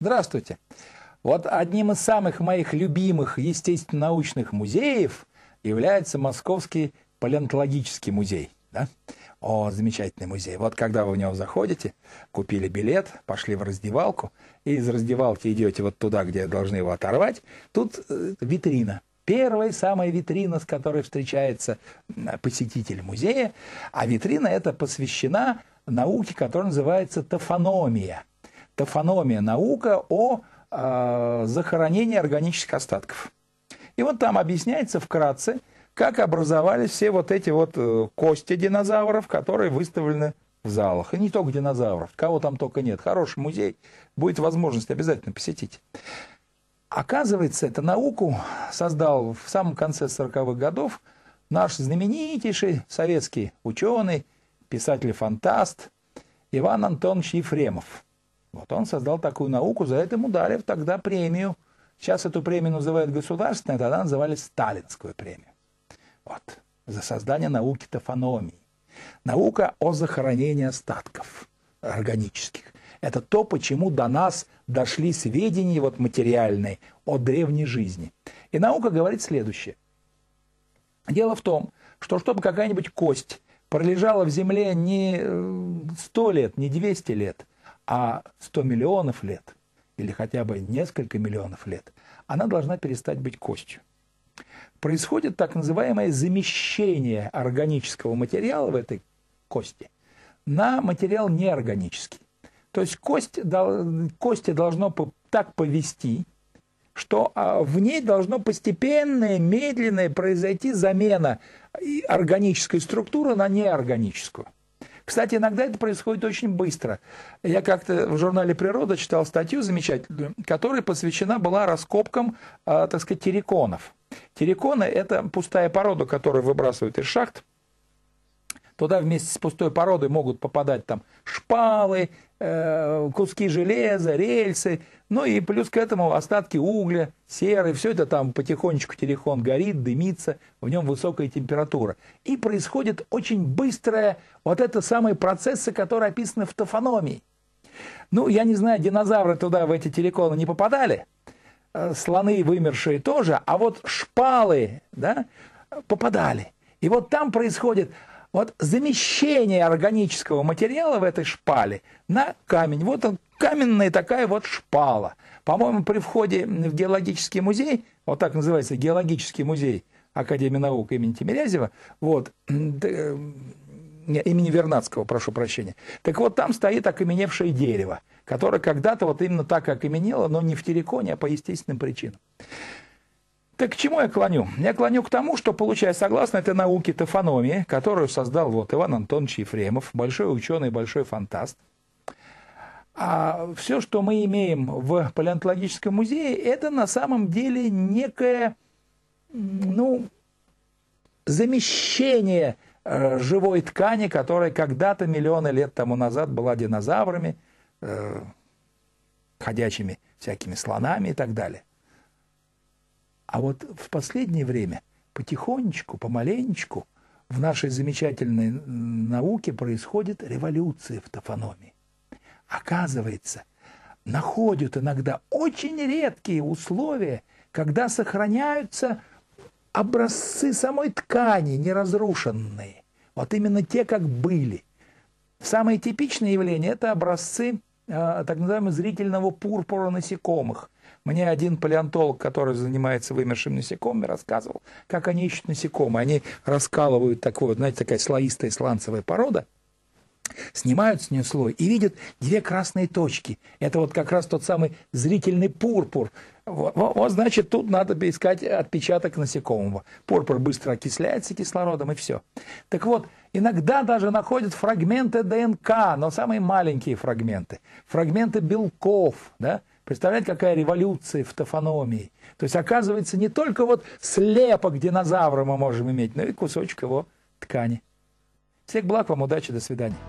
Здравствуйте. Вот одним из самых моих любимых естественно-научных музеев является Московский палеонтологический музей. Да? О, замечательный музей. Вот когда вы в него заходите, купили билет, пошли в раздевалку, и из раздевалки идете вот туда, где должны его оторвать, тут э, витрина. Первая самая витрина, с которой встречается посетитель музея. А витрина эта посвящена науке, которая называется тофономия – Тофономия, наука о э, захоронении органических остатков. И вот там объясняется вкратце, как образовались все вот эти вот э, кости динозавров, которые выставлены в залах. И не только динозавров, кого там только нет. Хороший музей, будет возможность обязательно посетить. Оказывается, эту науку создал в самом конце 40-х годов наш знаменитейший советский ученый, писатель-фантаст Иван Антонович Ефремов. Вот он создал такую науку, за это ему дали тогда премию. Сейчас эту премию называют государственной, тогда называли сталинскую премию. Вот, за создание науки тофономии. Наука о захоронении остатков органических. Это то, почему до нас дошли сведения вот материальные о древней жизни. И наука говорит следующее. Дело в том, что чтобы какая-нибудь кость пролежала в земле не э, сто лет, не 200 лет – а 100 миллионов лет, или хотя бы несколько миллионов лет, она должна перестать быть костью. Происходит так называемое замещение органического материала в этой кости на материал неорганический. То есть кость, кости должно так повести, что а, в ней должно постепенная, медленная произойти замена органической структуры на неорганическую. Кстати, иногда это происходит очень быстро. Я как-то в журнале «Природа» читал статью замечательную, которая посвящена была раскопкам, а, так сказать, терриконов. Терриконы – это пустая порода, которую выбрасывают из шахт, Туда вместе с пустой породой могут попадать там шпалы, э, куски железа, рельсы, ну и плюс к этому остатки угля, серы, все это там потихонечку телехон горит, дымится, в нем высокая температура. И происходит очень быстрое вот это самые процессы, которые описаны в тофономии. Ну, я не знаю, динозавры туда, в эти телеконы не попадали, э, слоны вымершие тоже, а вот шпалы, да, попадали. И вот там происходит вот замещение органического материала в этой шпале на камень. Вот он, каменная такая вот шпала. По-моему, при входе в геологический музей, вот так называется, геологический музей Академии наук имени Тимирязева, вот, э, имени Вернадского, прошу прощения. Так вот, там стоит окаменевшее дерево, которое когда-то вот именно так окаменело, но не в терриконе, а по естественным причинам. Так к чему я клоню? Я клоню к тому, что, получая согласно этой науке тофономии, которую создал вот Иван Антонович Ефремов, большой ученый, большой фантаст, а все, что мы имеем в палеонтологическом музее, это на самом деле некое, ну, замещение э, живой ткани, которая когда-то миллионы лет тому назад была динозаврами, э, ходячими всякими слонами и так далее. А вот в последнее время потихонечку, помаленечку в нашей замечательной науке происходит революция в тофономии. Оказывается, находят иногда очень редкие условия, когда сохраняются образцы самой ткани, неразрушенные. Вот именно те, как были. Самое типичное явление – это образцы э, так называемого зрительного пурпура насекомых – мне один палеонтолог, который занимается вымершими насекомыми, рассказывал, как они ищут насекомые. Они раскалывают такую, знаете, такая слоистая сланцевая порода, снимают с нее слой и видят две красные точки. Это вот как раз тот самый зрительный пурпур. Вот, вот значит, тут надо искать отпечаток насекомого. Пурпур быстро окисляется кислородом и все. Так вот, иногда даже находят фрагменты ДНК, но самые маленькие фрагменты. Фрагменты белков, да, Представляете, какая революция в тофономии. То есть, оказывается, не только вот слепок динозавра мы можем иметь, но и кусочек его ткани. Всех благ вам, удачи, до свидания.